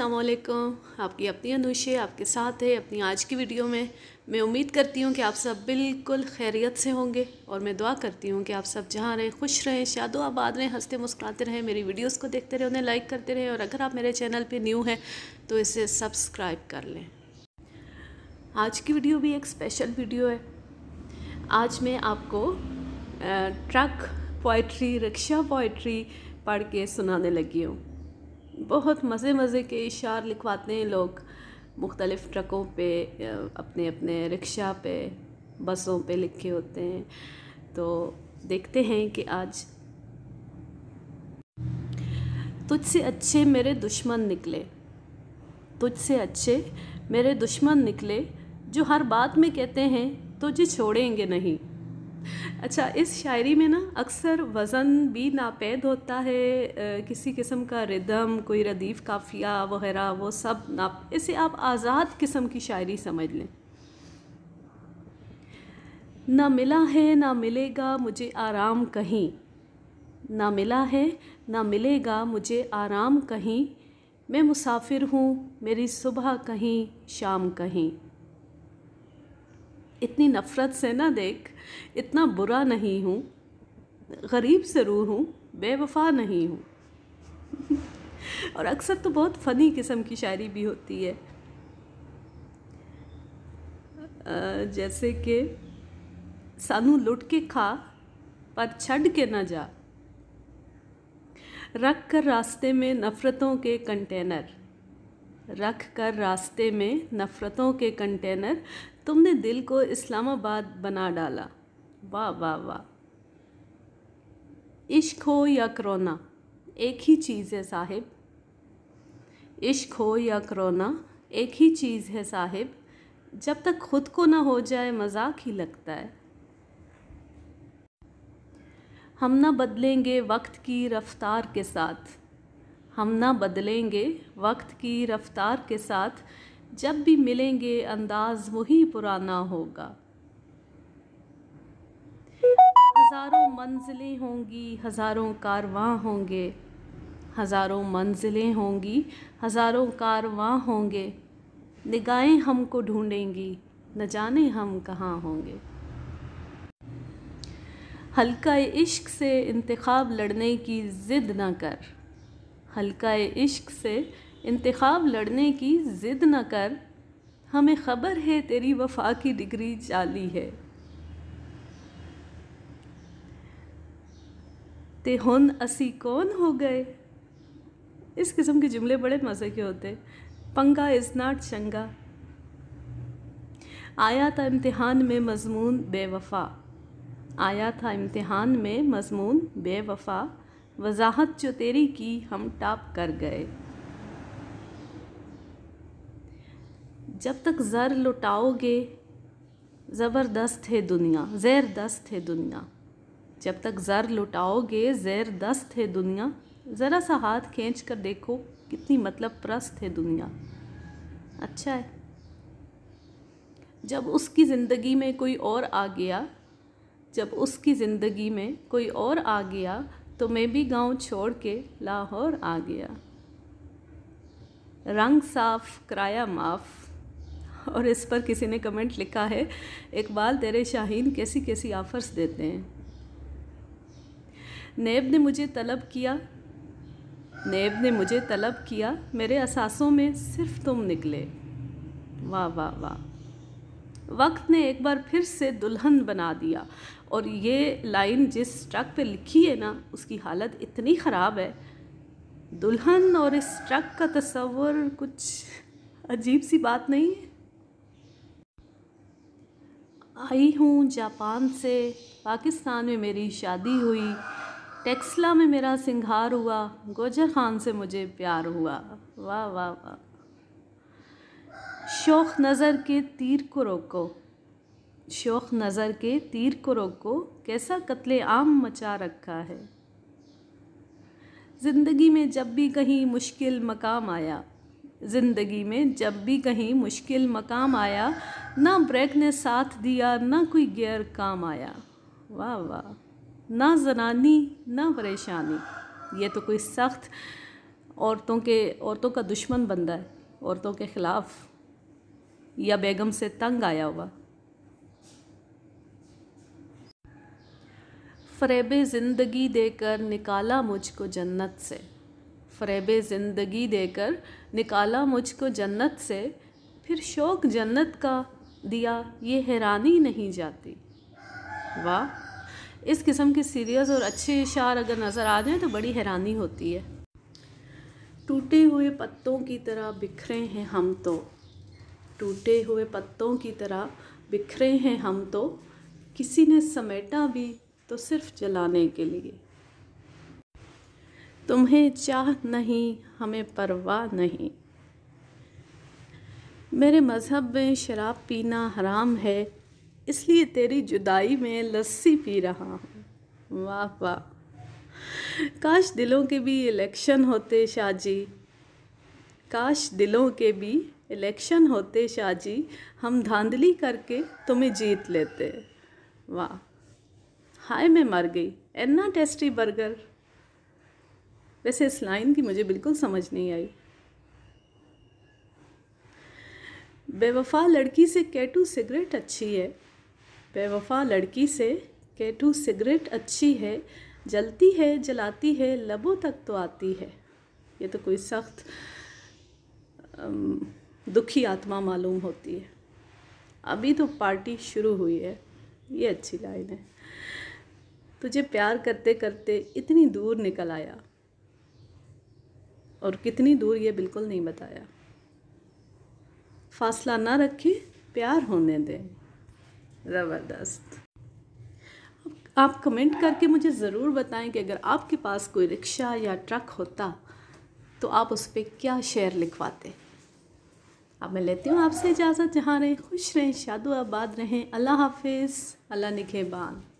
असलकम आपकी अपनी अनुषे आपके साथ है अपनी आज की वीडियो में मैं उम्मीद करती हूँ कि आप सब बिल्कुल खैरियत से होंगे और मैं दुआ करती हूँ कि आप सब जहाँ रहें खुश रहें शादो आबाद रहें हंसते मुस्कुराते रहें मेरी वीडियोस को देखते रहें उन्हें लाइक करते रहें और अगर आप मेरे चैनल पे न्यू हैं तो इसे सब्सक्राइब कर लें आज की वीडियो भी एक स्पेशल वीडियो है आज मैं आपको ट्रक पोइट्री रिक्शा पोइट्री पढ़ के सुनाने लगी हूँ बहुत मज़े मज़े के इशार लिखवाते हैं लोग मुख्तलिफ़ ट्रकों पे अपने अपने रिक्शा पे बसों पे लिखे होते हैं तो देखते हैं कि आज तुझसे अच्छे मेरे दुश्मन निकले तुझसे अच्छे मेरे दुश्मन निकले जो हर बात में कहते हैं तुझे छोड़ेंगे नहीं अच्छा इस शायरी में ना अक्सर वज़न भी नापैद होता है किसी किस्म का रिदम कोई रदीफ़ काफिया वगैरह वो सब नाप इसे आप आज़ाद किस्म की शायरी समझ लें ना मिला है ना मिलेगा मुझे आराम कहीं ना मिला है ना मिलेगा मुझे आराम कहीं मैं मुसाफिर हूँ मेरी सुबह कहीं शाम कहीं इतनी नफ़रत से ना देख इतना बुरा नहीं हूँ गरीब ज़रूर हूँ बेवफा नहीं हूँ और अक्सर तो बहुत फ़नी किस्म की शायरी भी होती है जैसे कि सानू लुट के खा पर छड़ के ना जा रख कर रास्ते में नफ़रतों के कंटेनर रख कर रास्ते में नफ़रतों के कंटेनर तुमने दिल को इस्लामाबाद बना डाला वाह वाह वाह इश्क हो या करोना एक ही चीज़ है साहिब इश्क हो या करोना एक ही चीज़ है साहिब जब तक खुद को ना हो जाए मजाक ही लगता है हम ना बदलेंगे वक्त की रफ्तार के साथ हम ना बदलेंगे वक्त की रफ़्तार के साथ जब भी मिलेंगे अंदाज वही पुराना होगा हज़ारों मंजिलें होंगी हज़ारों कारवां होंगे हज़ारों मंजिलें होंगी हज़ारों कारवां होंगे निगाहें हमको ढूंढेंगी न जाने हम कहाँ होंगे हल्का इश्क से इंतखब लड़ने की ज़िद ना कर हल्का इश्क से इंतखब लड़ने की ज़िद न कर हमें ख़बर है तेरी वफा की डिग्री जाली है ते हुन असी कौन हो गए इस किस्म के जुमले बड़े मज़े के होते पंगा इज़ नाट चंगा आया था इम्तिहान में मजमून बेवफा आया था इम्तिहान में मजमून बेवफा वजाहत जो तेरी की हम टाप कर गए जब तक ज़र लुटाओगे ज़बरदस्त है दुनिया ज़ैर दस्त है दुनिया जब तक ज़र लुटाओगे ज़ैर दस्त है दुनिया ज़रा सा हाथ खींच कर देखो कितनी मतलब प्रस्त है दुनिया अच्छा है जब उसकी ज़िंदगी में कोई और आ गया जब उसकी ज़िंदगी में कोई और आ गया तो मैं भी गांव छोड़ के लाहौर आ गया रंग साफ किराया माफ़ और इस पर किसी ने कमेंट लिखा है इकबाल तेरे शाहीन कैसी कैसी ऑफर्स देते हैं नेब ने मुझे तलब किया नेब ने मुझे तलब किया मेरे असासों में सिर्फ तुम निकले वाह वाह वाह वक्त ने एक बार फिर से दुल्हन बना दिया और ये लाइन जिस ट्रक पे लिखी है ना उसकी हालत इतनी ख़राब है दुल्हन और इस ट्रक का तस्वर कुछ अजीब सी बात नहीं है आई हूँ जापान से पाकिस्तान में मेरी शादी हुई टेक्सला में मेरा सिंगार हुआ गोजर खान से मुझे प्यार हुआ वाह वाह वाह शोख नज़र के तीर को रोको शोख नज़र के तीर को रोको कैसा कत्ले आम मचा रखा है ज़िंदगी में जब भी कहीं मुश्किल मकाम आया ज़िंदगी में जब भी कहीं मुश्किल मकाम आया ना ब्रेक ने साथ दिया ना कोई गैर काम आया वाह वाह ना जनानी ना परेशानी ये तो कोई सख्त औरतों के औरतों का दुश्मन बंदा है औरतों के ख़िलाफ़ या बेगम से तंग आया हुआ फ्रेब ज़िंदगी देकर निकाला मुझको जन्नत से फरेब ज़िंदगी देकर निकाला मुझको जन्नत से फिर शौक जन्नत का दिया ये हैरानी नहीं जाती वाह इस किस्म के सीरियस और अच्छे इशार अगर नज़र आ जाए तो बड़ी हैरानी होती है टूटे हुए पत्तों की तरह बिखरे हैं हम तो टूटे हुए पत्तों की तरह बिखरे हैं हम तो किसी ने समेटा भी तो सिर्फ जलाने के लिए तुम्हें चाह नहीं हमें परवाह नहीं मेरे मज़हब में शराब पीना हराम है इसलिए तेरी जुदाई में लस्सी पी रहा हूँ वाह वाह काश दिलों के भी इलेक्शन होते शाह जी काश दिलों के भी इलेक्शन होते शाहजी हम धांधली करके तुम्हें जीत लेते वाह हाय मैं मर गई इन्ना टेस्टी बर्गर वैसे इस लाइन की मुझे बिल्कुल समझ नहीं आई बेवफा लड़की से कैटू सिगरेट अच्छी है बेवफा लड़की से कैटू सिगरेट अच्छी है जलती है जलाती है लबों तक तो आती है ये तो कोई सख्त दुखी आत्मा मालूम होती है अभी तो पार्टी शुरू हुई है ये अच्छी लाइन है तुझे प्यार करते करते इतनी दूर निकल आया और कितनी दूर ये बिल्कुल नहीं बताया फासला ना रखे प्यार होने दें ज़बरदस्त आप कमेंट करके मुझे ज़रूर बताएं कि अगर आपके पास कोई रिक्शा या ट्रक होता तो आप उस पर क्या शेयर लिखवाते अब मैं लेती हूँ आपसे इजाज़त जहाँ रहें खुश रहें शादो आबाद रहें अल्लाह हाफिज़ अल्लाह निखेबान